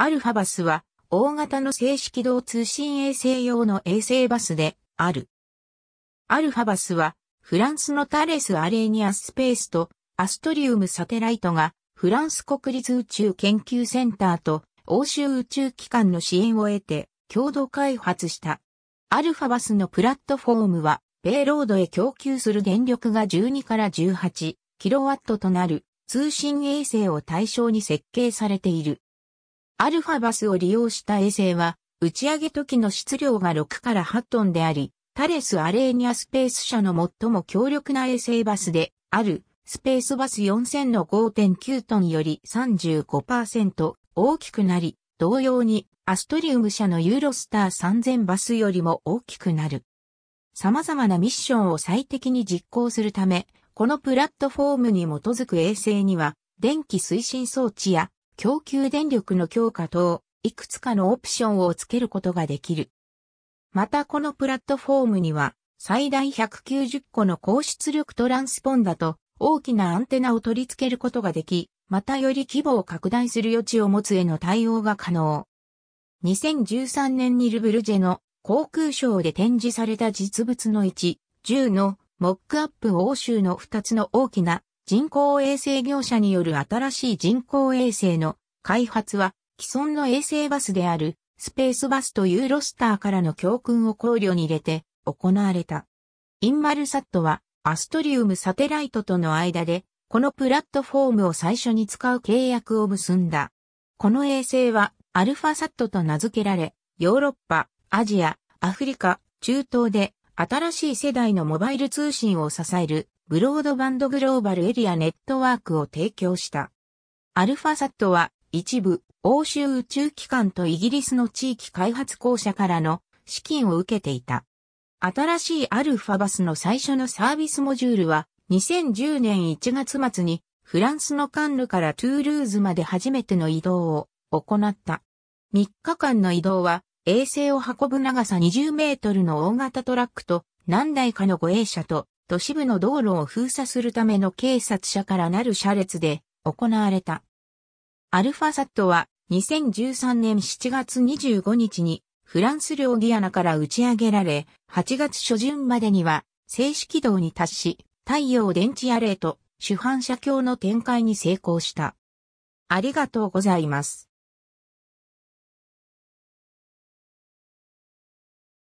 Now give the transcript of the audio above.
アルファバスは、大型の静止軌道通信衛星用の衛星バスで、ある。アルファバスは、フランスのタレス・アレーニアスペースと、アストリウムサテライトが、フランス国立宇宙研究センターと、欧州宇宙機関の支援を得て、共同開発した。アルファバスのプラットフォームは、ペイロードへ供給する電力が12から18キロワットとなる通信衛星を対象に設計されている。アルファバスを利用した衛星は、打ち上げ時の質量が6から8トンであり、タレス・アレーニアスペース社の最も強力な衛星バスである、スペースバス4000の5.9トンより35%大きくなり、同様にアストリウム社のユーロスター3000バスよりも大きくなる。様々なミッションを最適に実行するため、このプラットフォームに基づく衛星には、電気推進装置や供給電力の強化等、いくつかのオプションをつけることができる。またこのプラットフォームには、最大190個の高出力トランスポンダと大きなアンテナを取り付けることができ、またより規模を拡大する余地を持つへの対応が可能。2013年にルブルジェの航空ショーで展示された実物の1、10のモックアップ欧州の2つの大きな人工衛星業者による新しい人工衛星の開発は既存の衛星バスであるスペースバスというロスターからの教訓を考慮に入れて行われた。インマルサットはアストリウムサテライトとの間でこのプラットフォームを最初に使う契約を結んだ。この衛星はアルファサットと名付けられ、ヨーロッパ、アジア、アフリカ、中東で新しい世代のモバイル通信を支えるブロードバンドグローバルエリアネットワークを提供した。アルファサットは一部欧州宇宙機関とイギリスの地域開発公社からの資金を受けていた。新しいアルファバスの最初のサービスモジュールは2010年1月末にフランスのカンヌからトゥールーズまで初めての移動を行った。3日間の移動は衛星を運ぶ長さ20メートルの大型トラックと何台かの護衛車と都市部の道路を封鎖するための警察車からなる車列で行われた。アルファサットは2013年7月25日にフランス領ギアナから打ち上げられ、8月初旬までには静止軌道に達し、太陽電池アレート主反射鏡の展開に成功した。ありがとうございます。